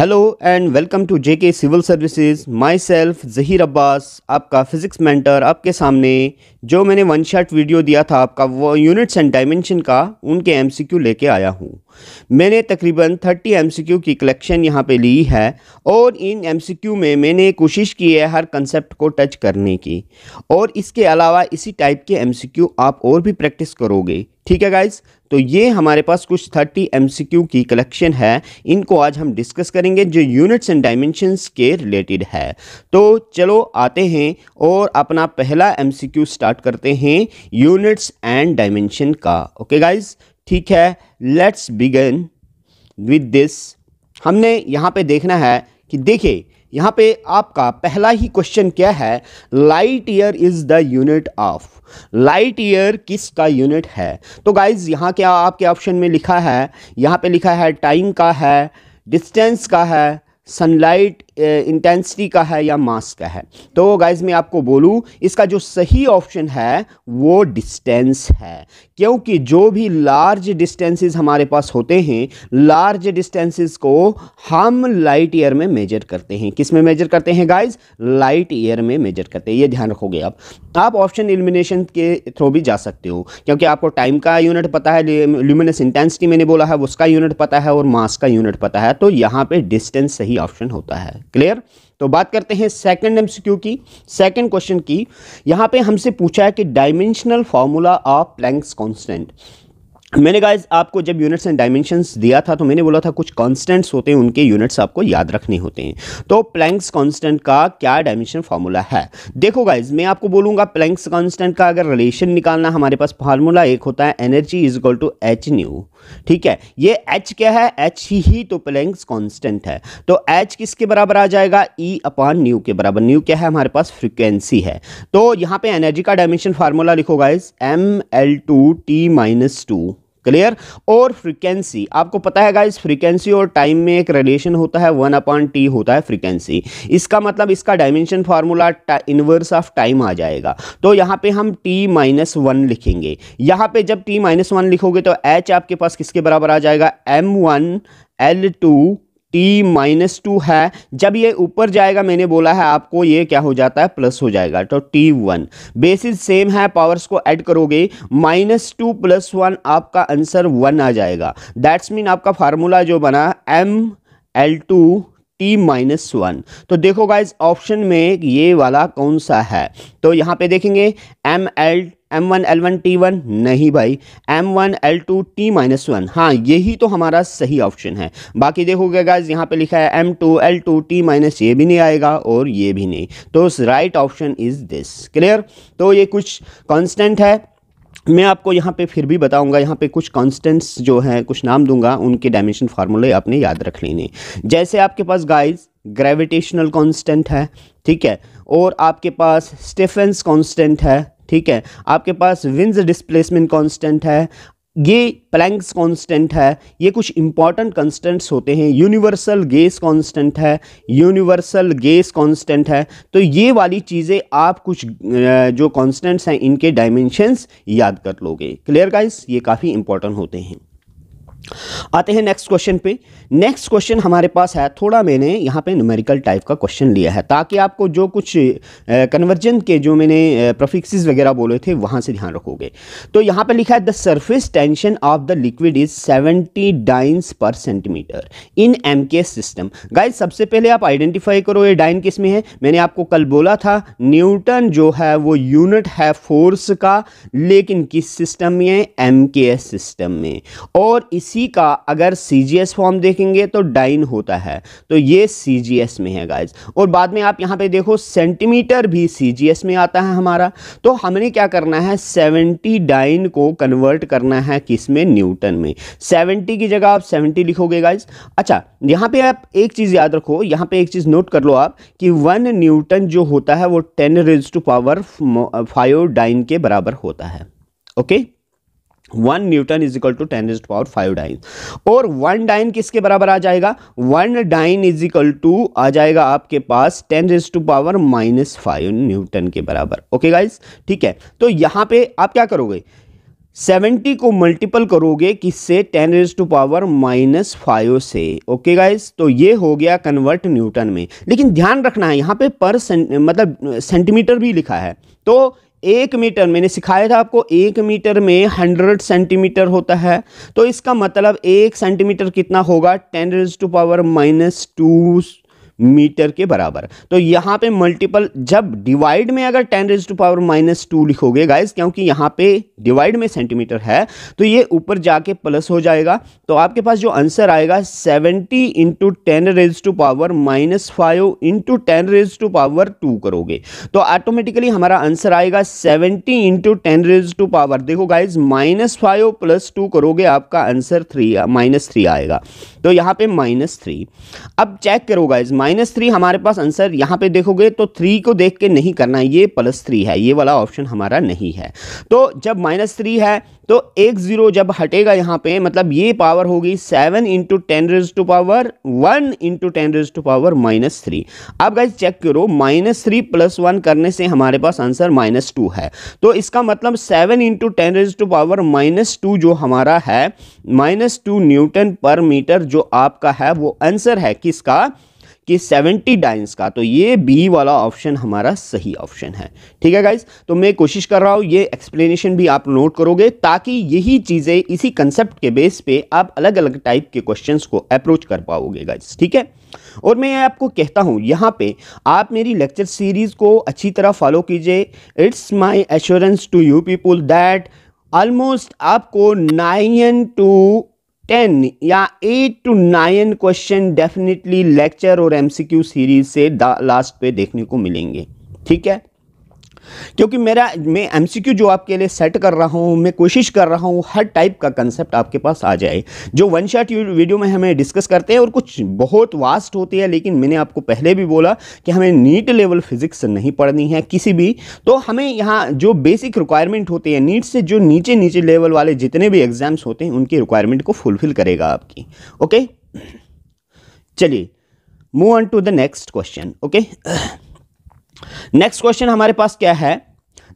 Hello and welcome to JK civil services myself Zaheer Abbas आपका physics mentor आपके सामने जो मैंने वन शॉट वीडियो दिया था आपका वो यूनिट्स एंड डायमेंशन का उनके एमसीक्यू लेके आया हूँ मैंने तकरीबन 30 एमसीक्यू की कलेक्शन यहाँ पे ली है और इन एमसीक्यू में मैंने कोशिश की है हर कंसेप्ट को टच करने की और इसके अलावा इसी टाइप के एमसीक्यू आप और भी प्रैक्टिस करोगे ठीक है गाइज तो ये हमारे पास कुछ 30 एमसीक्यू की कलेक्शन है इनको आज हम डिस्कस करेंगे जो यूनिट्स एंड डायमेंशंस के रिलेटेड है तो चलो आते हैं और अपना पहला एमसीक्यू स्टार्ट करते हैं यूनिट्स एंड डायमेंशन का ओके गाइज ठीक है लेट्स बिगन विद दिस हमने यहाँ पे देखना है कि देखिए यहाँ पे आपका पहला ही क्वेश्चन क्या है light year is the unit of light year किसका यूनिट है तो गाइज यहाँ क्या आपके ऑप्शन में लिखा है यहाँ पे लिखा है टाइम का है डिस्टेंस का है सनलाइट इंटेंसिटी uh, का है या मास का है तो गाइज मैं आपको बोलूं इसका जो सही ऑप्शन है वो डिस्टेंस है क्योंकि जो भी लार्ज डिस्टेंसेस हमारे पास होते हैं लार्ज डिस्टेंसेस को हम लाइट ईयर में मेजर करते हैं किस में मेजर करते हैं गाइज लाइट ईयर में मेजर करते हैं ये ध्यान रखोगे आप आप ऑप्शन इल्यूमिनेशन के थ्रू भी जा सकते हो क्योंकि आपको टाइम का यूनिट पता है ल्यूमिनस इंटेंसिटी मैंने बोला है उसका यूनिट पता है और मास का यूनिट पता है तो यहाँ पर डिस्टेंस सही सही ऑप्शन होता है क्लियर तो बात करते हैं सेकंड एमसीक्यू की सेकंड क्वेश्चन की यहाँ पे हमसे पूछा है कि dimensional formula of Planck's constant मैंने गाइज आपको जब यूनिट्स एंड डायमेंशंस दिया था तो मैंने बोला था कुछ कांस्टेंट्स होते हैं उनके यूनिट्स आपको याद रखने होते हैं तो प्लैंक्स कांस्टेंट का क्या डायमेंशन फार्मूला है देखो गाइज मैं आपको बोलूंगा प्लैंक्स कांस्टेंट का अगर रिलेशन निकालना हमारे पास फार्मूला एक होता है energy is equal to H nu ठीक है ये एच क्या है एच ही, ही तो प्लैंक्स कांस्टेंट है तो एच किसके बराबर आ जाएगा ई अपॉन न्यू के बराबर न्यू क्या है हमारे पास फ्रिक्वेंसी है तो यहाँ पे एनर्जी का डायमेंशन फार्मूला लिखो guys M L two T minus two clear और फ्रीक्वेंसी आपको पता है गाइस फ्रीक्वेंसी और टाइम में एक रिलेशन होता है वन अपॉन टी होता है फ्रीक्वेंसी इसका मतलब इसका dimension formula inverse of time आ जाएगा तो यहाँ पे हम टी माइनस वन लिखेंगे यहाँ पे जब टी माइनस वन लिखोगे तो एच आपके पास किसके बराबर आ जाएगा M one L two T minus two है जब ये ऊपर जाएगा मैंने बोला है आपको ये क्या हो जाता है प्लस हो जाएगा तो टी वन बेसिस सेम है पावर्स को ऐड करोगे माइनस टू प्लस वन आपका आंसर वन आ जाएगा दैट्स मीन आपका फार्मूला जो बना M L two T minus one तो देखो गाइज ऑप्शन में ये वाला कौन सा है तो यहाँ पे देखेंगे M L M one L one T one नहीं भाई M one L two T minus one हाँ यही तो हमारा सही ऑप्शन है बाकी देखोगे गाइज यहाँ पे लिखा है M two L two T minus ये भी नहीं आएगा और ये भी नहीं तो right option is this clear तो ये कुछ कॉन्स्टेंट है मैं आपको यहाँ पे फिर भी बताऊँगा यहाँ पे कुछ कॉन्स्टेंट्स जो हैं कुछ नाम दूंगा उनके डायमेंशन फार्मूले आपने याद रख लेने जैसे आपके पास गाइज ग्रेविटेशनल कॉन्स्टेंट है ठीक है और आपके पास स्टेफेंस कॉन्स्टेंट है ठीक है आपके पास विंस डिस्प्लेसमेंट कांस्टेंट है ये प्लैंक्स कांस्टेंट है ये कुछ इंपॉर्टेंट कंस्टेंट्स होते हैं यूनिवर्सल गेस कांस्टेंट है यूनिवर्सल गेस कांस्टेंट है तो ये वाली चीज़ें आप कुछ जो कांस्टेंट्स हैं इनके डायमेंशंस याद कर लोगे क्लियर गाइस ये काफ़ी इंपॉर्टेंट होते हैं आते हैं नेक्स्ट क्वेश्चन पे नेक्स्ट क्वेश्चन हमारे पास है थोड़ा मैंने यहाँ पे न्यूमेरिकल टाइप का क्वेश्चन लिया है ताकि आपको जो कुछ कन्वर्जन के जो मैंने प्रोफिक्सिस वगैरह बोले थे वहाँ से ध्यान रखोगे तो यहाँ पे लिखा है the surface tension of the liquid is seventy dynes per centimetre in M system guys सबसे पहले आप आइडेंटिफाई करो ये डाइन किस में है मैंने आपको कल बोला था न्यूटन जो है वो यूनिट है फोर्स का लेकिन किस सिस्टम में एम सिस्टम में और इस इसी का अगर सी फॉर्म देखेंगे तो डाइन होता है तो ये सी में है गाइज और बाद में आप यहाँ पे देखो सेंटीमीटर भी सी में आता है हमारा तो हमने क्या करना है सेवेंटी डाइन को कन्वर्ट करना है किस में न्यूटन में सेवेंटी की जगह आप सेवेंटी लिखोगे गाइज अच्छा यहाँ पे आप एक चीज़ याद रखो यहाँ पे एक चीज़ नोट कर लो आप कि वन न्यूटन जो होता है वो ten raise to power five dyne के बराबर होता है okay okay? One newton is equal to ten is power five dyne और वन डाइन किसके बराबर आ जाएगा one dyne is equal to आ जाएगा आपके पास ten is to power minus five newton के बराबर ओके गाइज ठीक है तो यहां पे आप क्या करोगे 70 को मल्टीपल करोगे किससे 10 raise to power minus five से ओके गाइस तो ये हो गया कन्वर्ट न्यूटन में लेकिन ध्यान रखना है यहाँ पे पर सें, मतलब सेंटीमीटर भी लिखा है तो एक मीटर मैंने सिखाया था आपको एक मीटर में हंड्रेड सेंटीमीटर होता है तो इसका मतलब एक सेंटीमीटर कितना होगा ten raise to power minus two metre के बराबर तो यहां पे मल्टीपल जब डिवाइड में अगर ten raise to power minus two लिखोगे गाइज क्योंकि यहाँ पे डिवाइड में सेंटीमीटर है तो ये ऊपर जाके प्लस हो जाएगा तो आपके पास जो आंसर आएगा seventy into ten raise to power minus five into ten raise to power two करोगे तो ऑटोमेटिकली हमारा आंसर आएगा seventy into ten raise to power देखो guys minus five plus two करोगे आपका आंसर थ्री माइनस थ्री आएगा तो यहाँ पे माइनस थ्री अब चेक करो गाइज माइनस माइनस थ्री हमारे पास आंसर यहाँ पे देखोगे तो थ्री को देख के नहीं करना ये प्लस थ्री है ये वाला ऑप्शन हमारा नहीं है तो जब माइनस थ्री है तो एक ज़ीरो जब हटेगा यहाँ पे मतलब ये पावर होगी seven into ten raise to power one into ten raise to power minus three अब गाइज चेक करो माइनस थ्री प्लस वन करने से हमारे पास आंसर माइनस टू है तो इसका मतलब seven into ten raise to power minus two जो हमारा है minus two newton per metre जो आपका है वो आंसर है किसका कि 70 डाइंस का तो ये बी वाला ऑप्शन हमारा सही ऑप्शन है ठीक है गाइज तो मैं कोशिश कर रहा हूँ ये एक्सप्लेनेशन भी आप नोट करोगे ताकि यही चीज़ें इसी कंसेप्ट के बेस पे आप अलग अलग टाइप के क्वेश्चन को अप्रोच कर पाओगे गाइज ठीक है और मैं आपको कहता हूं यहां पे आप मेरी लेक्चर सीरीज़ को अच्छी तरह फॉलो कीजिए it's my assurance to you people that almost आपको नाइन टू टेन या eight to nine question definitely lecture और एमसीक्यू सीरीज से लास्ट पे देखने को मिलेंगे ठीक है क्योंकि मेरा मैं एम जो आपके लिए सेट कर रहा हूँ मैं कोशिश कर रहा हूँ हर टाइप का कंसेप्ट आपके पास आ जाए जो वन शॉट वीडियो में हमें डिस्कस करते हैं और कुछ बहुत वास्ट होती है लेकिन मैंने आपको पहले भी बोला कि हमें नीट लेवल फिजिक्स नहीं पढ़नी है किसी भी तो हमें यहाँ जो बेसिक रिक्वायरमेंट होते हैं नीट से जो नीचे नीचे लेवल वाले जितने भी एग्ज़ाम्स होते हैं उनकी रिक्वायरमेंट को फुलफिल करेगा आपकी ओके चलिए move on to the next question okay next question हमारे पास क्या है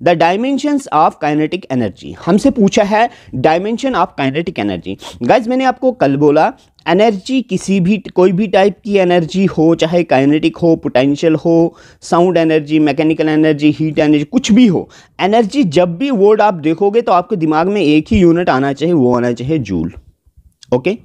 the dimension of kinetic energy हमसे पूछा है dimension of kinetic energy guys मैंने आपको कल बोला एनर्जी किसी भी कोई भी टाइप की एनर्जी हो चाहे काइनेटिक हो पोटेंशियल हो sound energy mechanical energy heat energy कुछ भी हो एनर्जी जब भी वर्ड आप देखोगे तो आपके दिमाग में एक ही यूनिट आना चाहिए वो आना चाहिए जूल ओके okay?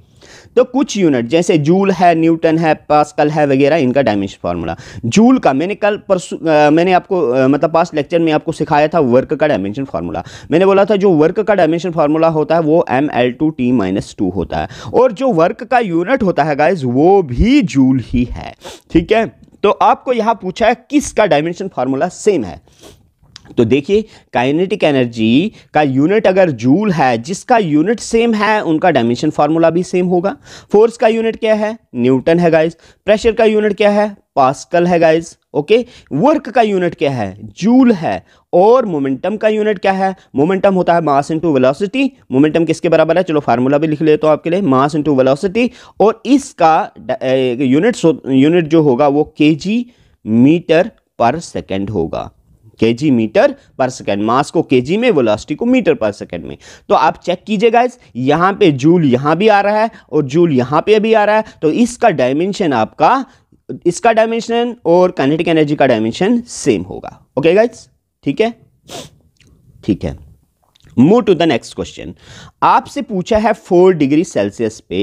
तो कुछ यूनिट जैसे जूल है न्यूटन है पास्कल है वगैरह इनका डायमेंशन फार्मूला जूल का मैंने कल परसों मैंने आपको मतलब पास्ट लेक्चर में आपको सिखाया था वर्क का डायमेंशन फार्मूला मैंने बोला था जो वर्क का डायमेंशन फार्मूला होता है वो M L two T minus two होता है और जो वर्क का यूनिट होता है गाइज वो भी जूल ही है ठीक है तो आपको यहां पूछा है किसका डायमेंशन फार्मूला सेम है तो देखिए काइनेटिक एनर्जी का यूनिट अगर जूल है जिसका यूनिट सेम है उनका डायमेंशन फार्मूला भी सेम होगा फोर्स का यूनिट क्या है न्यूटन है गाइज प्रेशर का यूनिट क्या है पास्कल है गाइज ओके वर्क का यूनिट क्या है जूल है और मोमेंटम का यूनिट क्या है मोमेंटम होता है मास इंटू वेलोसिटी मोमेंटम किसके बराबर है चलो फार्मूला भी लिख लेता हूँ आपके लिए मास इंटू वेलोसिटी और इसका यूनिट eh, यूनिट जो होगा वो केजी मीटर पर सेकंड होगा के जी मीटर पर सेकेंड मास को के जी में वेलोसिटी को मीटर पर सेकेंड में तो आप चेक कीजिएगा इस यहाँ पे जूल यहाँ भी आ रहा है और जूल यहाँ पे भी आ रहा है तो इसका डायमेंशन आपका इसका डायमेंशन और काइनेटिक एनर्जी का डायमेंशन सेम होगा ओके गाइज ठीक है ठीक है move to the next question आपसे पूछा है फोर डिग्री सेल्सियस पे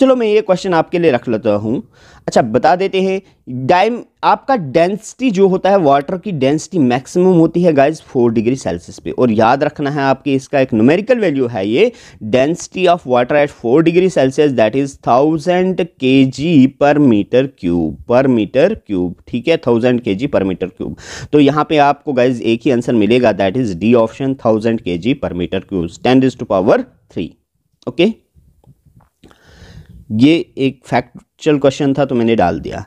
चलो मैं ये क्वेश्चन आपके लिए रख लेता हूँ अच्छा बता देते हैं डाइम आपका डेंसिटी जो होता है वाटर की डेंसिटी मैक्सिमम होती है गाइस फोर डिग्री सेल्सियस पे और याद रखना है आपके इसका एक न्यूमेरिकल वैल्यू है ये density of water at four degree Celsius that is thousand K G per metre cube per metre cube ठीक है thousand K G per metre cube तो यहाँ पे आपको गाइज एक ही आंसर मिलेगा that is D option thousand K G per metre cube ten is to power three okay ये एक फैक्ट चल क्वेश्चन था तो मैंने डाल दिया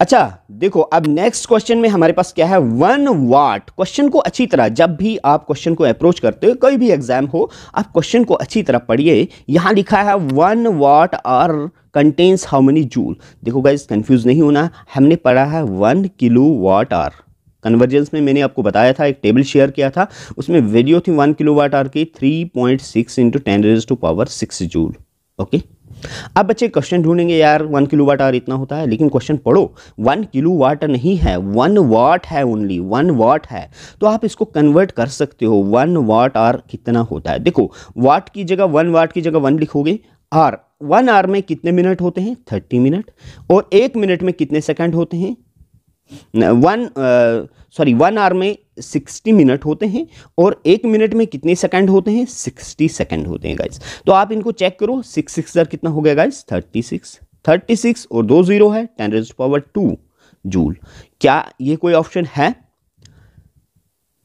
अच्छा देखो अब नेक्स्ट क्वेश्चन में हमारे पास क्या है वन वाट क्वेश्चन को अच्छी तरह जब भी आप क्वेश्चन को अप्रोच करते हो कोई भी एग्जाम हो आप क्वेश्चन को अच्छी तरह पढ़िए यहां लिखा है one watt hour contains how many joule देखो गाइज कंफ्यूज नहीं होना हमने पढ़ा है one kilo watt hour conversions में मैंने आपको बताया था एक टेबल शेयर किया था उसमें वीडियो थी वन किलो वाट आर की three point six into ten to power six joule okay अब बच्चे क्वेश्चन ढूंढेंगे यार वन किलो वाट आर इतना होता है लेकिन क्वेश्चन पढ़ो वन किलो वाट नहीं है वन वाट है ओनली वन वाट है तो आप इसको कन्वर्ट कर सकते हो वन वाट आर कितना होता है देखो वाट की जगह वन वाट की जगह वन लिखोगे आर वन आर में कितने मिनट होते हैं थर्टी मिनट और एक मिनट में कितने सेकेंड होते हैं वन सॉरी वन आवर में सिक्सटी मिनट होते हैं और एक मिनट में कितने सेकंड होते हैं सिक्सटी सेकंड होते हैं गाइज तो आप इनको चेक करो सिक्स सिक्स दर कितना हो गया guys thirty six thirty six और दो जीरो है ten raise power two joule क्या ये कोई ऑप्शन है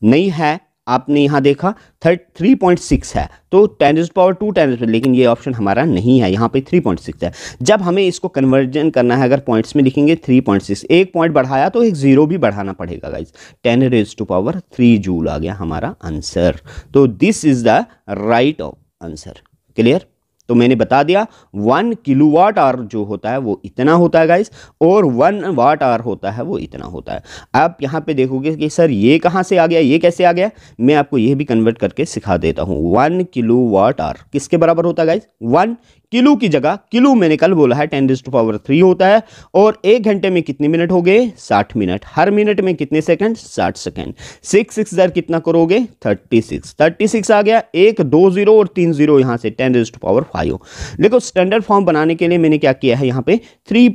नहीं है आपने यहाँ देखा थर्ट थ्री पॉइंट सिक्स है तो ten is power to ten लेकिन ये ऑप्शन हमारा नहीं है यहाँ पे थ्री पॉइंट सिक्स है जब हमें इसको कन्वर्जन करना है अगर पॉइंट्स में लिखेंगे थ्री पॉइंट सिक्स एक पॉइंट बढ़ाया तो एक ज़ीरो भी बढ़ाना पड़ेगा guys ten raise to power three joule आ गया हमारा आंसर तो this is the right answer clear तो मैंने बता दिया वन किलो वाट आर जो होता है वो इतना होता है गाइस और वन वाट आर होता है वो इतना होता है आप यहाँ पे देखोगे कि सर ये कहाँ से आ गया ये कैसे आ गया मैं आपको ये भी कन्वर्ट करके सिखा देता हूँ वन किलो वाट आर किसके बराबर होता है गाइस वन किलो की जगह किलो मैंने कल बोला है टेन टू पावर थ्री होता है और एक घंटे में कितने मिनट हो गए साठ मिनट हर मिनट में कितने सेकंड साठ सेकंड सिक्स सिक्स दर कितना करोगे थर्टी सिक्स थर्टी सिक्स आ गया एक दो जीरो और तीन जीरो यहां से टेन टू पावर फाइव देखो स्टैंडर्ड फॉर्म बनाने के लिए मैंने क्या किया है यहां पे थ्री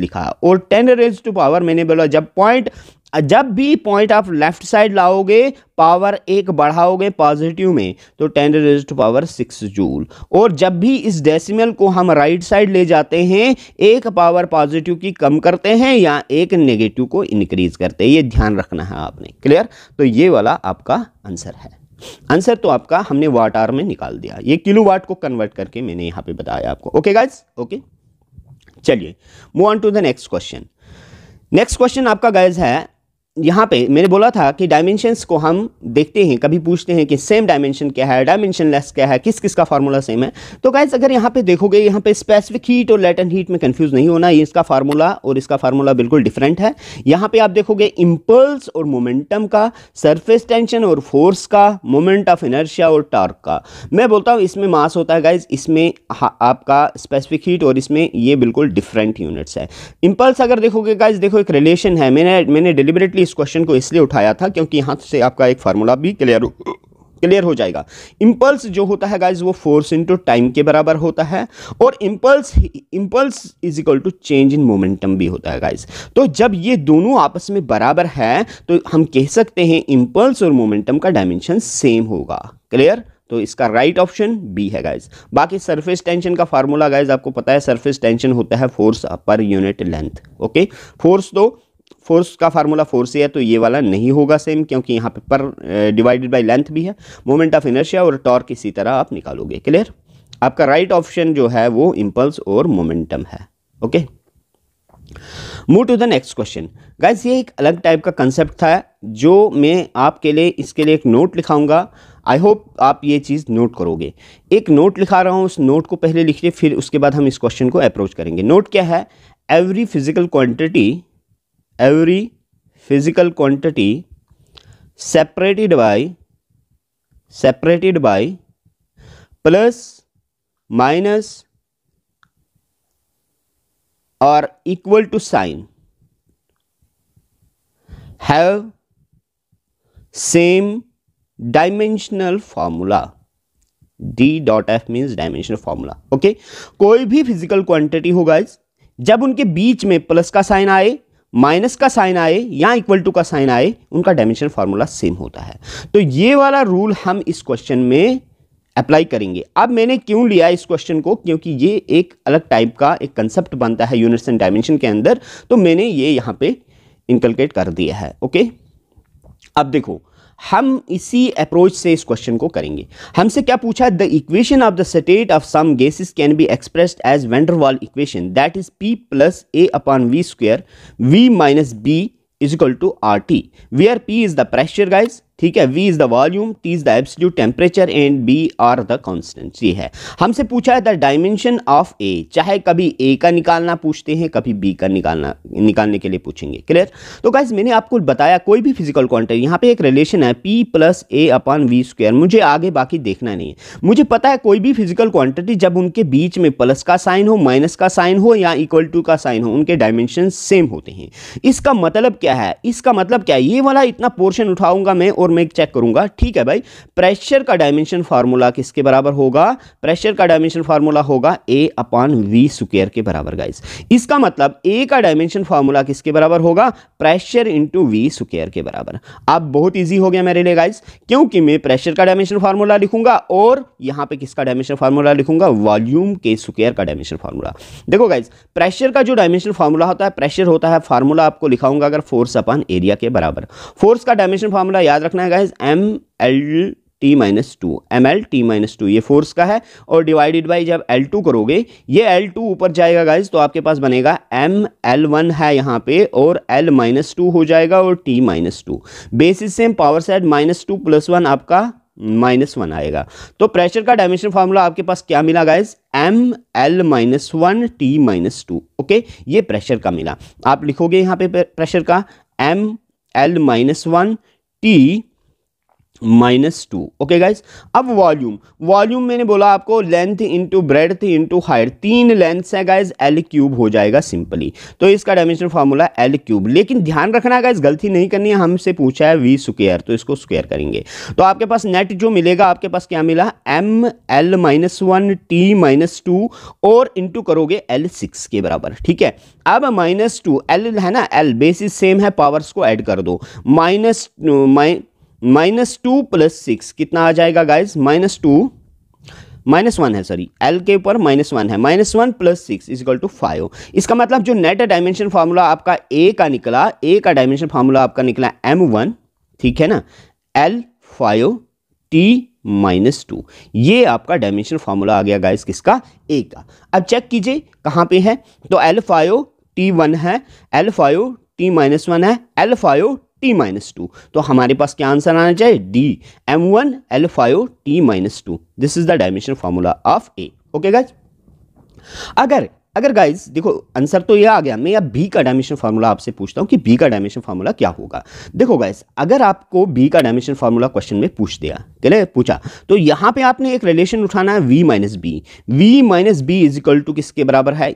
लिखा और टेन रेज टू पावर मैंने बोला जब पॉइंट जब भी पॉइंट आप लेफ्ट साइड लाओगे पावर एक बढ़ाओगे पॉजिटिव में तो ten raise to power six joule और जब भी इस डेसिमल को हम राइट साइड ले जाते हैं एक पावर पॉजिटिव की कम करते हैं या एक नेगेटिव को इंक्रीज करते हैं ये ध्यान रखना है आपने क्लियर तो ये वाला आपका आंसर है आंसर तो आपका हमने वाट आर में निकाल दिया ये किलो वाट को कन्वर्ट करके मैंने यहां पे बताया आपको ओके गाइज ओके चलिए move on to the next question next question आपका गाइज है यहाँ पे मैंने बोला था कि डायमेंशंस को हम देखते हैं कभी पूछते हैं कि सेम डायमेंशन क्या है डायमेंशन लेस क्या है किस किस का फार्मूला सेम है तो गाइज अगर यहाँ पे देखोगे यहाँ पे स्पेसिफिक हीट और लेटेंट हीट में कंफ्यूज नहीं होना ये इसका फार्मूला और इसका फार्मूला बिल्कुल डिफरेंट है यहाँ पे आप देखोगे इम्पल्स और मोमेंटम का सरफेस टेंशन और फोर्स का मोमेंट ऑफ इनर्शिया और टार्क का मैं बोलता हूँ इसमें मास होता है गाइज इसमें आपका स्पेसिफिक हीट और इसमें ये बिल्कुल डिफरेंट यूनिट्स है इम्पल्स अगर देखोगे गाइज देखो एक रिलेशन है मैंने मैंने डिलिबरेटली इस क्वेश्चन को इसलिए उठाया था क्योंकि यहाँ से आपका एक फार्मूला भी क्लियर क्लियर हो जाएगा इम्पल्स जो होता है गाइज वो फोर्स इंटू टाइम के बराबर होता है और impulse impulse is equal to change in momentum भी होता है गाइज तो जब ये दोनों आपस में बराबर है तो हम कह सकते हैं इम्पल्स और मोमेंटम का डायमेंशन सेम होगा क्लियर तो इसका राइट ऑप्शन बी है गाइज बाकी सरफेस टेंशन का फार्मूला गाइज आपको पता है सरफेस टेंशन होता है force per unit length okay force तो फोर्स का फार्मूला फोर से है तो ये वाला नहीं होगा सेम क्योंकि यहाँ पे पर डिवाइडेड बाई लेंथ भी है मोमेंट ऑफ इनर्शिया और टॉर्क इसी तरह आप निकालोगे क्लियर आपका राइट right ऑप्शन जो है वो इम्पल्स और मोमेंटम है okay move to the next question guys ये एक अलग टाइप का कंसेप्ट था जो मैं आपके लिए इसके लिए एक नोट लिखाऊंगा आई होप आप ये चीज़ नोट करोगे एक नोट लिखा रहा हूँ उस नोट को पहले लिखिए फिर उसके बाद हम इस क्वेश्चन को अप्रोच करेंगे नोट क्या है every physical quantity every physical quantity separated by separated by plus minus or equal to sign have same dimensional formula d dot f means dimensional formula okay koi bhi physical quantity ho guys जब उनके बीच में plus का sign आए minus का sign आए या equal to का sign आए उनका डायमेंशन फार्मूला सेम होता है तो ये वाला रूल हम इस क्वेश्चन में अप्लाई करेंगे अब मैंने क्यों लिया इस क्वेश्चन को क्योंकि ये एक अलग टाइप का एक कंसेप्ट बनता है यूनिट्स एंड डायमेंशन के अंदर तो मैंने ये यहाँ पे इंकलकेट कर दिया है ओके अब देखो हम इसी अप्रोच से इस क्वेश्चन को करेंगे हमसे क्या पूछा the equation of the state of some gases can be expressed as Van der Waals equation that is P plus A upon V square V minus B to R T V R P is the pressure guys ठीक है V is the volume T is the absolute temperature and B are the constant ये है हमसे पूछा है the dimension of ए चाहे कभी ए का निकालना पूछते हैं कभी बी का निकालना निकालने के लिए पूछेंगे क्लियर तो गाइज मैंने आपको बताया कोई भी फिजिकल क्वांटिटी यहाँ पे एक रिलेशन है P plus A upon V square मुझे आगे बाकी देखना नहीं है मुझे पता है कोई भी फिजिकल क्वांटिटी जब उनके बीच में प्लस का साइन हो माइनस का साइन हो या इक्वल टू का साइन हो उनके डायमेंशन सेम होते हैं इसका मतलब क्या है इसका मतलब क्या है ये वाला इतना पोर्शन उठाऊंगा मैं और और मैं चेक करूंगा ठीक है भाई प्रेशर का डायमेंशन फार्मूला किसके बराबर होगा प्रेशर का डायमेंशन फार्मूला होगा ए अपान वी स्क्र के बराबर गाइज इसका मतलब ए का डायमेंशन फार्मूला किसके बराबर होगा प्रेशर इंटू वी स्क्र के बराबर अब बहुत ईजी हो गया मेरे लिए गाइज क्योंकि मैं प्रेशर का डायमेंशन फार्मूला लिखूंगा और यहां पर किसका डायमेंशन फार्मूला लिखूंगा वॉल्यूम के स्क्र का डायमेंशन फार्मूला देखो गाइज प्रेशर का जो डायमेंशन फार्मूला होता है प्रेशर होता है फार्मूला आपको लिखाऊंगा अगर फोर्स अपान एरिया के बराबर फोर्स का डायमेंशन फार्मूला याद रखना रखना है guys M L T minus two M L T minus two ये फोर्स का है और डिवाइडेड बाई जब एल टू करोगे ये एल टू ऊपर जाएगा गाइज तो आपके पास बनेगा एम एल वन है यहाँ पे और एल माइनस टू हो जाएगा और T minus two basis same power set minus two plus one आपका माइनस वन आएगा तो प्रेशर का डायमेंशन फार्मूला आपके पास क्या मिला guys M L minus one T minus two okay ये प्रेशर का मिला आप लिखोगे यहाँ पे प्रेशर का M L minus one E minus two okay guys अब वॉल्यूम वॉल्यूम मैंने बोला आपको length into breadth into height तीन लेंथ्स है गाइज एल क्यूब हो जाएगा सिंपली तो इसका डायमेंशन फार्मूला एल क्यूब लेकिन ध्यान रखना गाइज गलती नहीं करनी है हमसे पूछा है वी स्क्र तो इसको स्क्वेयर करेंगे तो आपके पास नेट जो मिलेगा आपके पास क्या मिला M L minus one T minus two और इंटू करोगे एल सिक्स के बराबर ठीक है अब माइनस टू एल है ना एल बेसिस सेम है पावर्स को एड कर दो माइनस माइ uh, minus two plus six कितना आ जाएगा guys minus two minus one है सॉरी एल के ऊपर माइनस वन है minus one plus six is equal to five इसका मतलब जो नेट डायमेंशन फार्मूला आपका ए का निकला ए का डायमेंशन फार्मूला आपका निकला एम वन ठीक है ना L five T minus two ये आपका डायमेंशन फार्मूला आ गया गाइस किसका ए का अब चेक कीजिए कहाँ पे है तो एल फाइव टी वन है L five T minus one है L five T minus two तो हमारे पास क्या आंसर आना चाहिए D M one L five T minus two this is the dimension formula of A okay guys अगर अगर गाइज देखो आंसर तो ये आ गया मैं अब बी का डायमेंशन फार्मूला आपसे पूछता हूँ कि बी का डायमेंशन फार्मूला क्या होगा देखो गाइज अगर आपको बी का डायमेंशन फार्मूला क्वेश्चन में पूछ दिया के लिए पूछा तो यहाँ पे आपने एक रिलेशन उठाना है V minus B V minus B is equal to किसके बराबर है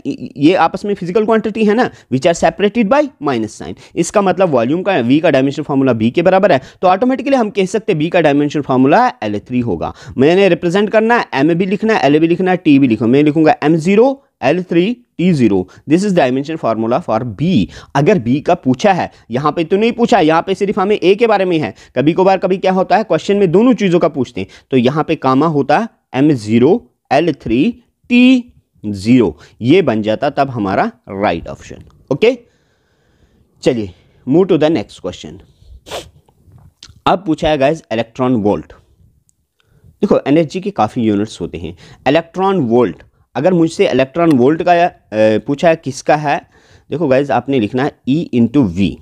ये आपस में फिजिकल क्वांटिटी है ना which are separated by minus sign इसका मतलब वॉल्यूम का वी का डायमेंशन फार्मूला बी के बराबर है तो ऑटोमेटिकली हम कह सकते हैं बी का डायमेंशन फार्मूला एल थ्री होगा मैंने रिप्रेजेंट करना है एम भी लिखना है एल भी लिखना है टी भी लिखना मैं लिखूंगा M zero L three T zero this is dimension formula for B अगर बी का पूछा है यहां पे तो नहीं पूछा यहां पे सिर्फ हमें ए के बारे में है कभी कभार कभी क्या होता है क्वेश्चन में दोनों चीज़ों का पूछते हैं तो यहां पे कामा होता है M zero L three T zero ये बन जाता तब हमारा राइट ऑप्शन ओके चलिए move to the next question अब पूछा है गाइज इलेक्ट्रॉन वोल्ट देखो एनर्जी के काफ़ी यूनिट्स होते हैं इलेक्ट्रॉन वोल्ट अगर मुझसे इलेक्ट्रॉन वोल्ट का पूछा है किसका है देखो गाइज आपने लिखना है ई इंटू वी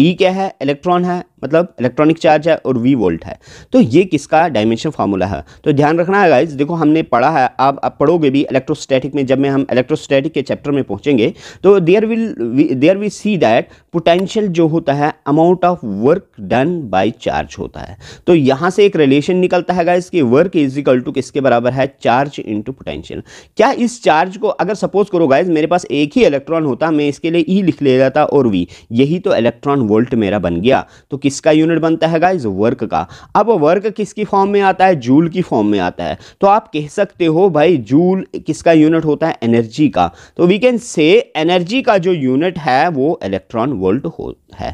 ई क्या है इलेक्ट्रॉन है मतलब इलेक्ट्रॉनिक चार्ज है और वी वोल्ट है तो ये किसका डायमेंशन फार्मूला है तो ध्यान रखना है गाइज देखो हमने पढ़ा है आप, आप पढ़ोगे भी इलेक्ट्रोस्टैटिक में जब मैं हम इलेक्ट्रोस्टैटिक के चैप्टर में पहुंचेंगे तो there will there we see that potential जो होता है amount of work done by charge होता है तो यहाँ से एक रिलेशन निकलता है गाइज कि वर्क इज इक्वल टू किसके बराबर है चार्ज इंटू पोटेंशियल क्या इस चार्ज को अगर सपोज करो गाइज मेरे पास एक ही इलेक्ट्रॉन होता मैं इसके लिए ई e लिख ले जाता और वी यही तो इलेक्ट्रॉन वोल्ट मेरा बन गया तो किसका यूनिट बनता है गाइज वर्क का अब वर्क किसकी फॉर्म में आता है जूल की फॉर्म में आता है तो आप कह सकते हो भाई जूल किसका यूनिट होता है एनर्जी का तो वी कैन से एनर्जी का जो यूनिट है वो इलेक्ट्रॉन वोल्ट हो है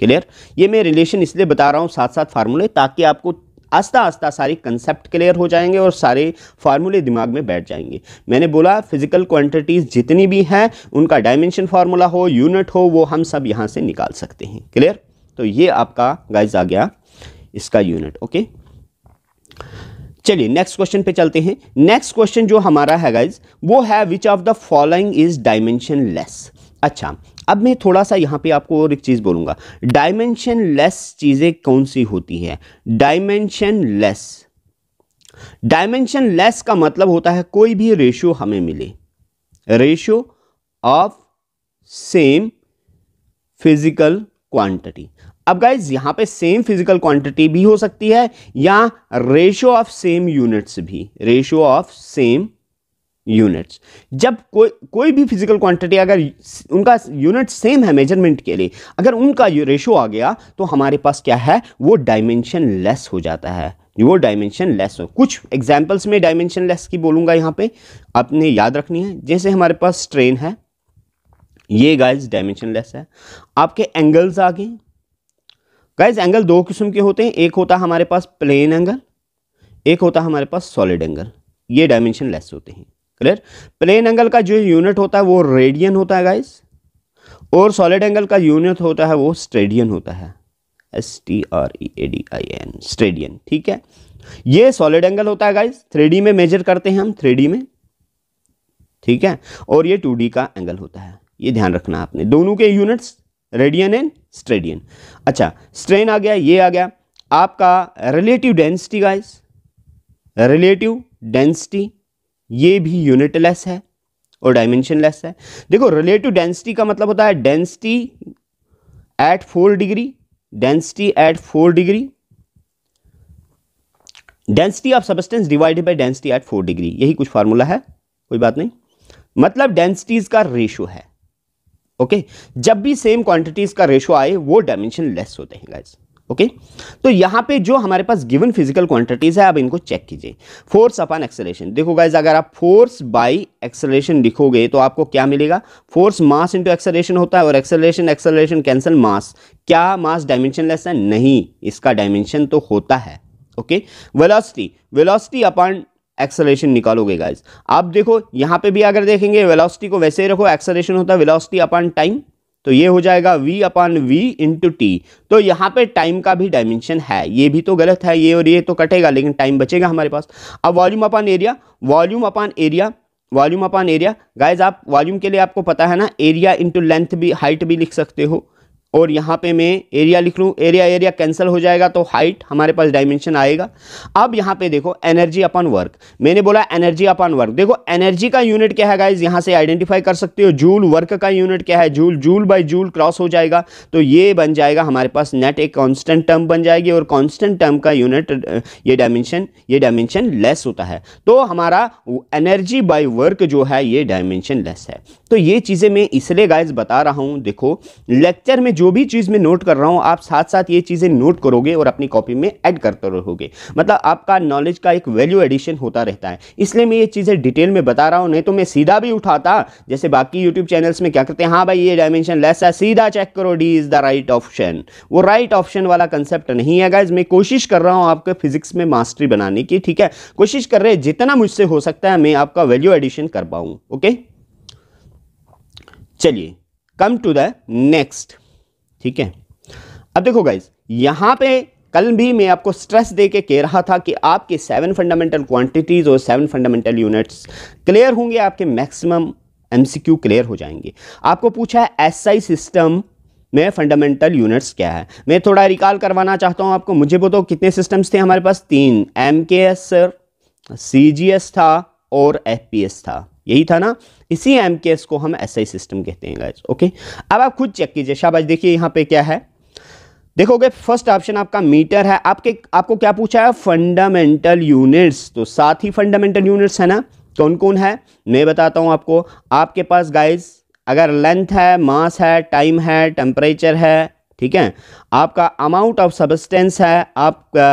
क्लियर ये मैं रिलेशन इसलिए बता रहा हूँ साथ साथ फार्मूले ताकि आपको आस्ता आस्ता सारे कंसेप्ट क्लियर हो जाएंगे और सारे फार्मूले दिमाग में बैठ जाएंगे मैंने बोला फिजिकल क्वांटिटीज़ जितनी भी हैं उनका डायमेंशन फार्मूला हो यूनिट हो वो हम सब यहाँ से निकाल सकते हैं क्लियर तो ये आपका गाइज आ गया इसका यूनिट ओके चलिए नेक्स्ट क्वेश्चन पे चलते हैं नेक्स्ट क्वेश्चन जो हमारा है गाइज वो है which of the following is dimensionless अच्छा अब मैं थोड़ा सा यहाँ पे आपको और एक चीज़ बोलूँगा डायमेंशन लेस चीज़ें कौन सी होती है डायमेंशन लेस डायमेंशन लेस का मतलब होता है कोई भी रेशियो हमें मिले ratio of same physical quantity अब गाइज यहाँ पे सेम फिजिकल क्वांटिटी भी हो सकती है या रेशियो ऑफ सेम यूनिट्स भी रेशियो ऑफ सेम यूनिट्स जब कोई कोई भी फिजिकल क्वांटिटी अगर उनका यूनिट सेम है मेजरमेंट के लिए अगर उनका रेशो आ गया तो हमारे पास क्या है वो डायमेंशन लेस हो जाता है वो डायमेंशन लेस हो कुछ एग्जाम्पल्स में डायमेंशन लेस की बोलूँगा यहाँ पे आपने याद रखनी है जैसे हमारे पास ट्रेन है ये गाइज डायमेंशन लेस है आपके एंगल्स आ गए गाइज एंगल दो किस्म के होते हैं एक होता है हमारे पास प्लेन एंगल एक होता है हमारे पास सॉलिड एंगल ये डायमेंशन लेस होते हैं क्लियर प्लेन एंगल का जो यूनिट होता है वो रेडियन होता है गाइज और सॉलिड एंगल का यूनिट होता है वो स्टेडियन होता है S T R E A D I N steradian ठीक है ये सॉलिड एंगल होता है गाइज थ्री में मेजर करते हैं हम थ्री में ठीक है और ये टू का एंगल होता है ये ध्यान रखना आपने दोनों के यूनिट्स रेडियन एंड स्ट्रेडियन अच्छा स्ट्रेन आ गया ये आ गया आपका relative density guys relative density ये भी यूनिटलेस है और डायमेंशन लेस है देखो रिलेटिव डेंसिटी का मतलब होता है density at four degree density at four degree density of substance divided by density at four degree यही कुछ फार्मूला है कोई बात नहीं मतलब डेंसिटीज का रेशो है ओके जब भी सेम क्वांटिटीज का रेशो आए वो डायमेंशन लेस होते हैं गाइज ओके तो यहाँ पे जो हमारे पास गिवन फिजिकल क्वांटिटीज है आप इनको चेक कीजिए फोर्स अपन एक्सेलेशन देखो गाइज अगर आप फोर्स बाई एक्सेलेशन लिखोगे तो आपको क्या मिलेगा फोर्स मास इंटू एक्सेलेशन होता है और एक्सेलेशन एक्सेलेशन कैंसल मास क्या मास डायमेंशन है नहीं इसका डायमेंशन तो होता है okay velocity velocity upon acceleration निकालोगे गाइज आप देखो यहाँ पे भी अगर देखेंगे वेलोसिटी को वैसे ही रखो एक्सलेशन होता है वेलोसिटी अपॉन टाइम तो ये हो जाएगा v upon V into T तो यहाँ पे टाइम का भी डायमेंशन है ये भी तो गलत है ये और ये तो कटेगा लेकिन टाइम बचेगा हमारे पास अब volume upon area volume upon area volume upon area guys आप वॉल्यूम के लिए आपको पता है ना एरिया इंटू लेंथ भी हाइट भी लिख सकते हो और यहाँ पे मैं एरिया लिख लूँ एरिया एरिया कैंसिल हो जाएगा तो हाइट हमारे पास डायमेंशन आएगा अब यहाँ पे देखो एनर्जी अपन वर्क मैंने बोला एनर्जी अपन वर्क देखो एनर्जी का यूनिट क्या है गाइज यहाँ से आइडेंटिफाई कर सकते हो जूल वर्क का यूनिट क्या है joule joule by joule cross हो जाएगा तो ये बन जाएगा हमारे पास नेट एक कॉन्स्टेंट टर्म बन जाएगी और कॉन्स्टेंट टर्म का यूनिट ये डायमेंशन ये डायमेंशन लेस होता है तो हमारा एनर्जी बाई वर्क जो है ये डायमेंशन लेस है तो ये चीज़ें मैं इसलिए गाइज बता रहा हूँ देखो लेक्चर में जो भी चीज़ मैं नोट कर रहा हूं आप साथ साथ ये चीज़ें नोट करोगे और अपनी कॉपी में ऐड करते रहोगे मतलब आपका नॉलेज का एक वैल्यू एडिशन होता रहता है इसलिए मैं ये चीज़ें डिटेल में बता रहा हूं नहीं तो मैं सीधा भी उठाता जैसे बाकी यूट्यूब चैनल्स में क्या करते हैं हाँ भाई ये डायमेंशन लेस है सीधा चेक करो D is the right option वो राइट ऑप्शन वाला कंसेप्ट नहीं है गाइज मैं कोशिश कर रहा हूं आपके फिजिक्स में मास्टरी बनाने की ठीक है कोशिश कर रहे जितना मुझसे हो सकता है मैं आपका वैल्यू एडिशन कर पाऊं ओके चलिए कम टू द नेक्स्ट ठीक है अब देखो गाइज यहां पे कल भी मैं आपको स्ट्रेस दे के कह रहा था कि आपके सेवन फंडामेंटल क्वांटिटीज़ और सेवन फंडामेंटल यूनिट्स क्लियर होंगे आपके मैक्सिमम एमसीक्यू क्लियर हो जाएंगे आपको पूछा है एसआई सिस्टम में फंडामेंटल यूनिट्स क्या है मैं थोड़ा रिकॉल करवाना चाहता हूँ आपको मुझे बताओ कितने सिस्टम्स थे हमारे पास तीन M K S sir C G S था और एफ था यही था ना इसी एम को हम एस SI सिस्टम कहते हैं गाइज ओके अब आप खुद चेक कीजिए शाबाज देखिए यहाँ पे क्या है देखोगे फर्स्ट ऑप्शन आपका मीटर है आपके आपको क्या पूछा है फंडामेंटल यूनिट्स तो साथ ही फंडामेंटल यूनिट्स है ना कौन कौन है मैं बताता हूँ आपको आपके पास गाइज अगर लेंथ है मास है टाइम है टेम्परेचर है ठीक है आपका अमाउंट ऑफ सबस्टेंस है आपका